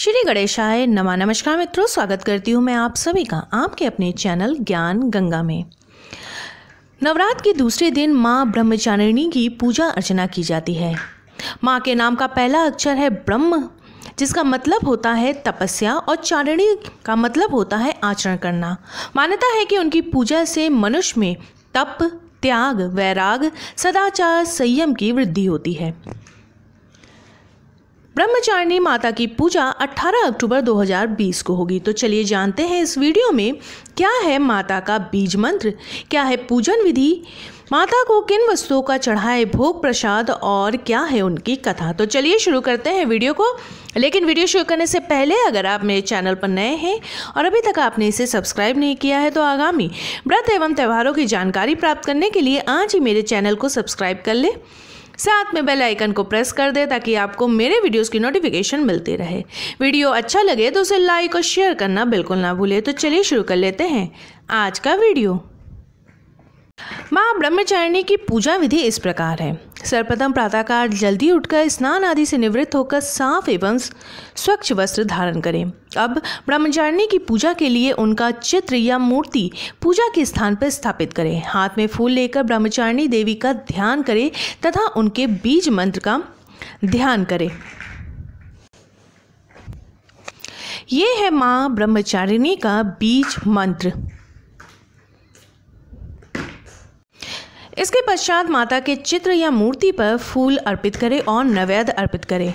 श्री गणेशाय नमा नमस्कार मित्रों स्वागत करती हूँ मैं आप सभी का आपके अपने चैनल ज्ञान गंगा में नवरात्र के दूसरे दिन माँ ब्रह्मचारिणी की पूजा अर्चना की जाती है माँ के नाम का पहला अक्षर है ब्रह्म जिसका मतलब होता है तपस्या और चारिणी का मतलब होता है आचरण करना मान्यता है कि उनकी पूजा से मनुष्य में तप त्याग वैराग सदाचार संयम की वृद्धि होती है ब्रह्मचारिणी माता की पूजा 18 अक्टूबर 2020 को होगी तो चलिए जानते हैं इस वीडियो में क्या है माता का बीज मंत्र क्या है पूजन विधि माता को किन वस्तुओं का चढ़ाए भोग प्रसाद और क्या है उनकी कथा तो चलिए शुरू करते हैं वीडियो को लेकिन वीडियो शुरू करने से पहले अगर आप मेरे चैनल पर नए हैं और अभी तक आपने इसे सब्सक्राइब नहीं किया है तो आगामी व्रत एवं त्यौहारों की जानकारी प्राप्त करने के लिए आज ही मेरे चैनल को सब्सक्राइब कर लें साथ में बेल आइकन को प्रेस कर दे ताकि आपको मेरे वीडियोस की नोटिफिकेशन मिलती रहे वीडियो अच्छा लगे तो उसे लाइक और शेयर करना बिल्कुल ना भूले तो चलिए शुरू कर लेते हैं आज का वीडियो माँ ब्रह्मचारिणी की पूजा विधि इस प्रकार है सर्वप्रथम प्रातःकाल जल्दी उठकर स्नान आदि से निवृत्त होकर साफ एवं स्वच्छ वस्त्र धारण करें अब ब्रह्मचारिणी की पूजा के लिए उनका चित्र या मूर्ति पूजा के स्थान पर स्थापित करें हाथ में फूल लेकर ब्रह्मचारिणी देवी का ध्यान करें तथा उनके बीज मंत्र का ध्यान करें ये है माँ ब्रह्मचारिणी का बीज मंत्र इसके पश्चात माता के चित्र या मूर्ति पर फूल अर्पित करें और नवेद अर्पित करें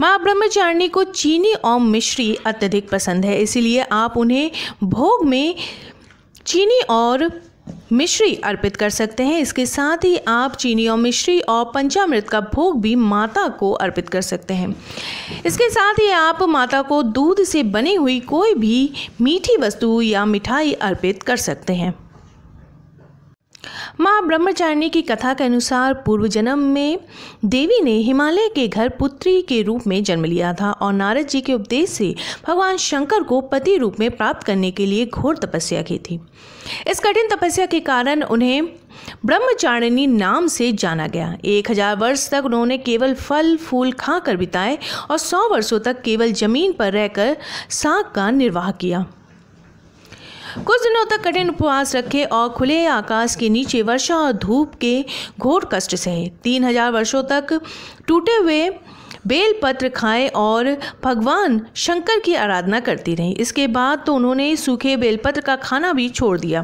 माँ ब्रह्मचारिणी को चीनी और मिश्री अत्यधिक पसंद है इसीलिए आप उन्हें भोग में चीनी और मिश्री अर्पित कर सकते हैं इसके साथ ही आप चीनी और मिश्री और पंचामृत का भोग भी माता को अर्पित कर सकते हैं इसके साथ ही आप माता को दूध से बनी हुई कोई भी मीठी वस्तु या मिठाई अर्पित कर सकते हैं माँ ब्रह्मचारिणी की कथा के अनुसार पूर्व जन्म में देवी ने हिमालय के घर पुत्री के रूप में जन्म लिया था और नारद जी के उपदेश से भगवान शंकर को पति रूप में प्राप्त करने के लिए घोर तपस्या की थी इस कठिन तपस्या के कारण उन्हें ब्रह्मचारिणी नाम से जाना गया एक हजार वर्ष तक उन्होंने केवल फल फूल खा कर बिताए और सौ वर्षों तक केवल जमीन पर रहकर साग का निर्वाह किया कुछ दिनों तक कठिन उपवास रखे और खुले आकाश के नीचे वर्षा और धूप के घोर कष्ट सहे तीन हजार वर्षों तक टूटे हुए बेलपत्र खाएं और भगवान शंकर की आराधना करती रहीं इसके बाद तो उन्होंने सूखे बेलपत्र का खाना भी छोड़ दिया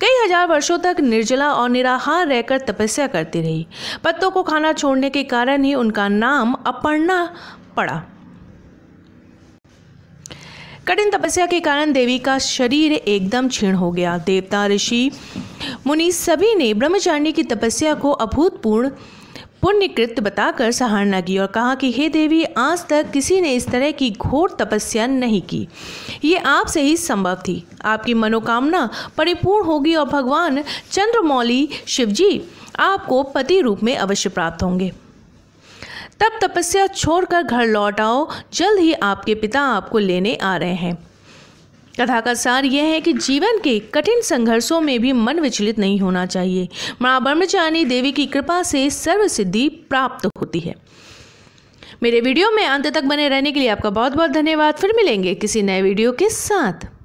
कई हजार वर्षों तक निर्जला और निराहार रहकर तपस्या करती रही पत्तों को खाना छोड़ने के कारण ही उनका नाम अपर्णा पड़ा कठिन तपस्या के कारण देवी का शरीर एकदम क्षीण हो गया देवता ऋषि मुनि सभी ने ब्रह्मचारिणी की तपस्या को अभूतपूर्ण पुण्यकृत बताकर सराहना की और कहा कि हे देवी आज तक किसी ने इस तरह की घोर तपस्या नहीं की ये आपसे ही संभव थी आपकी मनोकामना परिपूर्ण होगी और भगवान चंद्रमौली शिवजी आपको पति रूप में अवश्य प्राप्त होंगे तब तपस्या छोड़कर घर लौट आओ जल्द ही आपके पिता आपको लेने आ रहे हैं कथा का सार यह है कि जीवन के कठिन संघर्षों में भी मन विचलित नहीं होना चाहिए माँ ब्रह्मचारिणी देवी की कृपा से सर्व सिद्धि प्राप्त होती है मेरे वीडियो में अंत तक बने रहने के लिए आपका बहुत बहुत धन्यवाद फिर मिलेंगे किसी नए वीडियो के साथ